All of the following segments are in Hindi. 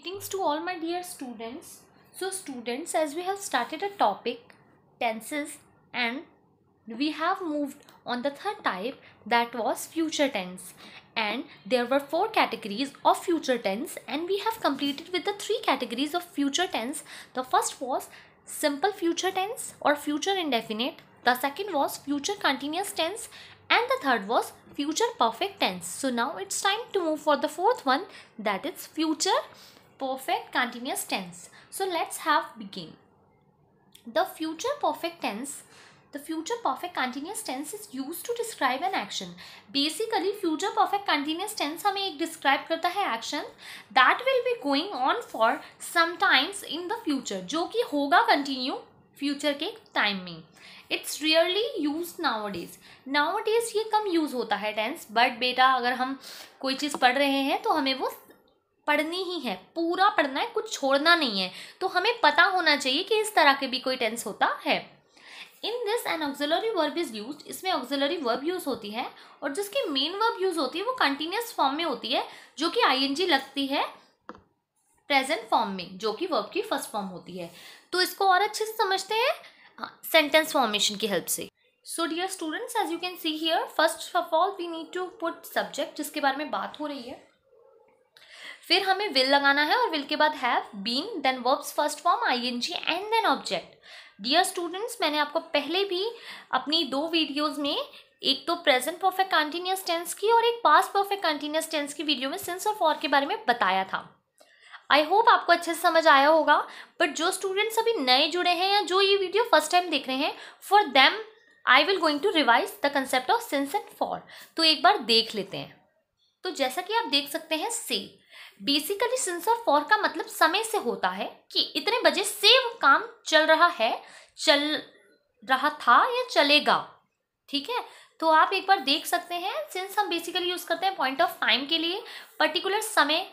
Greetings to all my dear students. So students as we have started a topic tenses and we have moved on the third type that was future tense and there were four categories of future tense and we have completed with the three categories of future tense. The first was simple future tense or future indefinite. The second was future continuous tense and the third was future perfect tense. So now it's time to move for the fourth one that is future perfect continuous tense. So let's have begin. The future perfect tense the future perfect continuous tense is used to describe an action. Basically, future perfect continuous tense hame ek describe karta hai action that will be going on for sometimes in the future jo ki hoga continue future ke time mein it's rarely use nowadays nowadays ये कम यूज़ होता है टेंस बट बेटा अगर हम कोई चीज़ पढ़ रहे हैं तो हमें वो पढ़नी ही है पूरा पढ़ना है कुछ छोड़ना नहीं है तो हमें पता होना चाहिए कि इस तरह के भी कोई टेंस होता है in this an auxiliary verb is use इसमें ऑक्जिलरी वर्ब यूज़ होती है और जिसकी मेन वर्ब यूज़ होती है वो कंटिन्यूस फॉर्म में होती है जो कि जी लगती है प्रेजेंट फॉर्म में जो कि वर्ब की फर्स्ट फॉर्म होती है तो इसको और अच्छे से समझते हैं सेंटेंस हाँ, फॉर्मेशन की हेल्प से so dear students as you can see here first of all we need to put subject जिसके बारे में बात हो रही है फिर हमें विल लगाना है और विल के बाद have been then verbs first form I N G and then object dear students मैंने आपको पहले भी अपनी दो वीडियोस में एक तो प्रेजेंट परफेक्ट कंटिन्यूस टेंस की और एक पास्ट परफेक्ट कंटिन्यूस टेंस की वीडियो में सिंस और फॉर के बारे में बताया था आई होप आपको अच्छे से समझ आया होगा बट जो स्टूडेंट्स अभी नए जुड़े हैं या जो ये वीडियो फर्स्ट टाइम देख रहे हैं for them I will going to revise the concept of since and for तो एक बार देख लेते हैं तो जैसा कि आप देख सकते हैं से बेसिकली सेंसर फॉर का मतलब समय से होता है कि इतने बजे से वो काम चल रहा है चल रहा था या चलेगा ठीक है तो आप एक बार देख सकते हैं सिंस हम बेसिकली यूज़ करते हैं पॉइंट ऑफ टाइम के लिए पर्टिकुलर समय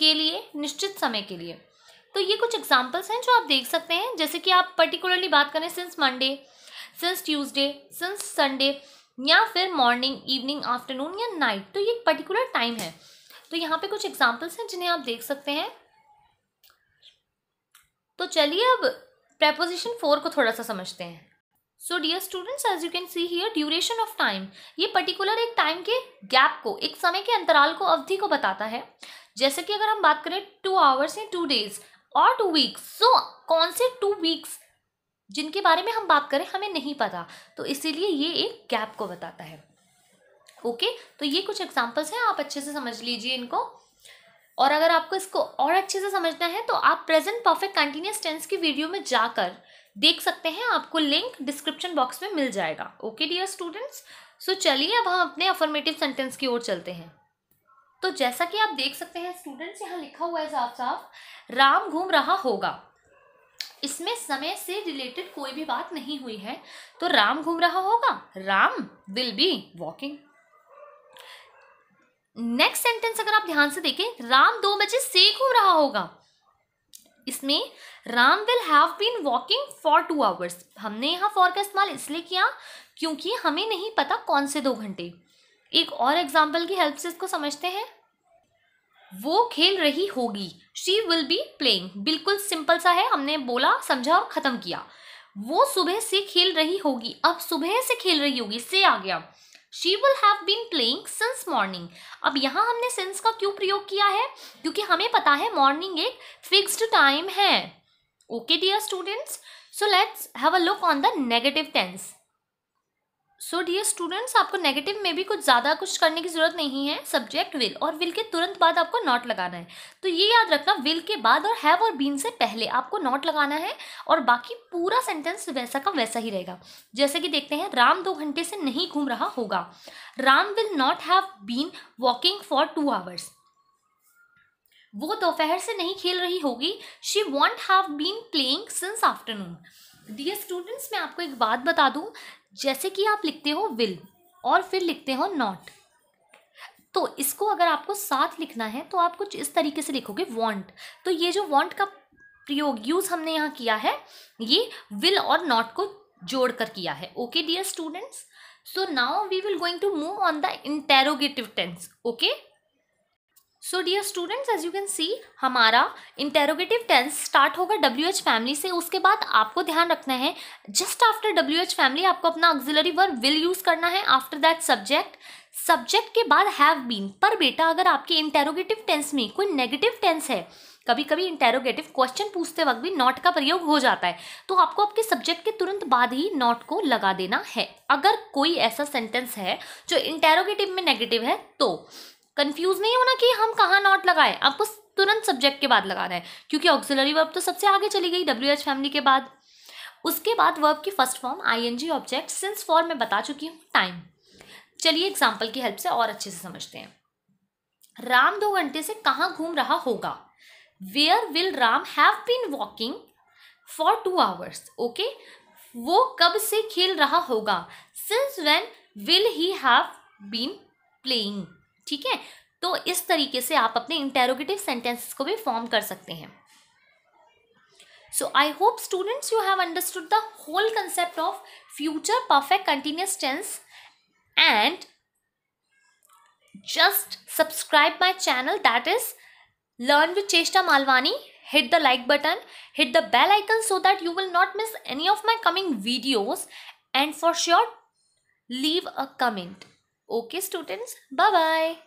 के लिए निश्चित समय के लिए तो ये कुछ एग्जाम्पल्स हैं जो आप देख सकते हैं जैसे कि आप पर्टिकुलरली बात करें since Monday since Tuesday since Sunday या फिर मॉर्निंग इवनिंग आफ्टरनून या नाइट तो ये एक पर्टिकुलर टाइम है तो यहाँ पे कुछ एग्जाम्पल्स हैं जिन्हें आप देख सकते हैं तो चलिए अब प्रेपोजिशन फोर को थोड़ा सा समझते हैं so dear students as you can see here duration of time ये पर्टिकुलर एक टाइम के गैप को एक समय के अंतराल को अवधि को बताता है जैसे कि अगर हम बात करें टू आवर्स या टू डेज और टू वीक्स सो कौन से टू वीक्स जिनके बारे में हम बात करें हमें नहीं पता तो इसीलिए ये एक गैप को बताता है ओके तो ये कुछ एग्जाम्पल्स हैं आप अच्छे से समझ लीजिए इनको और अगर आपको इसको और अच्छे से समझना है तो आप प्रेजेंट परफेक्ट कंटिन्यूस टेंस की वीडियो में जाकर देख सकते हैं आपको लिंक डिस्क्रिप्शन बॉक्स में मिल जाएगा ओके डियर स्टूडेंट्स सो चलिए अब हम अपने अफर्मेटिव सेंटेंस की ओर चलते हैं तो जैसा कि आप देख सकते हैं स्टूडेंट्स यहाँ लिखा हुआ है साफ साफ राम घूम रहा होगा इसमें समय से रिलेटेड कोई भी बात नहीं हुई है तो राम घूम रहा होगा Ram will be walking next sentence अगर आप ध्यान से देखें राम दो बजे से घूम रहा होगा इसमें Ram will have been walking for two hours हमने यहाँ फॉर का इस्तेमाल इसलिए किया क्योंकि हमें नहीं पता कौन से दो घंटे एक और एग्जाम्पल की हेल्प से इसको समझते हैं वो खेल रही होगी शी विल बी प्लेइंग बिल्कुल सिंपल सा है हमने बोला समझा और ख़त्म किया वो सुबह से खेल रही होगी अब सुबह से खेल रही होगी से आ गया she will have been playing since morning अब यहाँ हमने सिंस का क्यों प्रयोग किया है क्योंकि हमें पता है मॉर्निंग एक फिक्स्ड टाइम है okay dear students so let's have a look on the negative tense so dear students आपको नेगेटिव में भी कुछ ज़्यादा कुछ करने की ज़रूरत नहीं है सब्जेक्ट विल और विल के तुरंत बाद आपको नॉट लगाना है तो ये याद रखना विल के बाद और हैव और बीन से पहले आपको नॉट लगाना है और बाकी पूरा सेंटेंस वैसा का वैसा ही रहेगा जैसे कि देखते हैं राम दो घंटे से नहीं घूम रहा होगा Ram will not have been walking for two hours वो दोपहर से नहीं खेल रही होगी she won't have been playing since afternoon dear students मैं आपको एक बात बता दूँ जैसे कि आप लिखते हो विल और फिर लिखते हो नॉट तो इसको अगर आपको साथ लिखना है तो आप कुछ इस तरीके से लिखोगे वॉन्ट तो ये जो वॉन्ट का प्रयोग यूज़ हमने यहाँ किया है ये विल और नॉट को जोड़ कर किया है okay dear students so now we will going to move on the interrogative tense okay so dear students as you can see हमारा इंटेरोगेटिव टेंस स्टार्ट होगा डब्ल्यू एच फैमिली से उसके बाद आपको ध्यान रखना है just after W H family आपको अपना ऑक्सिलरी वर्ब विल यूज़ करना है आफ्टर दैट सब्जेक्ट सब्जेक्ट के बाद हैव बीन पर बेटा अगर आपके इंटेरोगेटिव टेंस में कोई नेगेटिव टेंस है कभी कभी इंटेरोगेटिव क्वेश्चन पूछते वक्त भी नॉट का प्रयोग हो जाता है तो आपको आपके सब्जेक्ट के तुरंत बाद ही नॉट को लगा देना है अगर कोई ऐसा सेंटेंस है जो इंटेरोगेटिव में नेगेटिव है तो कंफ्यूज नहीं होना कि हम कहाँ नॉट लगाए आपको तो तुरंत सब्जेक्ट के बाद लगाना है क्योंकि ऑक्सिलरी वर्ब तो सबसे आगे चली गई डब्ल्यू एच फैमिली के बाद उसके बाद वर्ब की first form I N G object since form मैं बता चुकी हूँ टाइम चलिए एग्जाम्पल की हेल्प से और अच्छे से समझते हैं राम दो घंटे से कहाँ घूम रहा होगा where will Ram have been walking for two hours okay वो कब से खेल रहा होगा since when will he have been playing ठीक है तो इस तरीके से आप अपने इंटेरोगेटिव सेंटेंसेस को भी फॉर्म कर सकते हैं so I hope students you have understood the whole concept of future perfect continuous tense and just subscribe my channel that is learn with Cheshta Malvani hit the like button hit the bell icon so that you will not miss any of my coming videos and for sure leave a comment Okay students, bye-bye.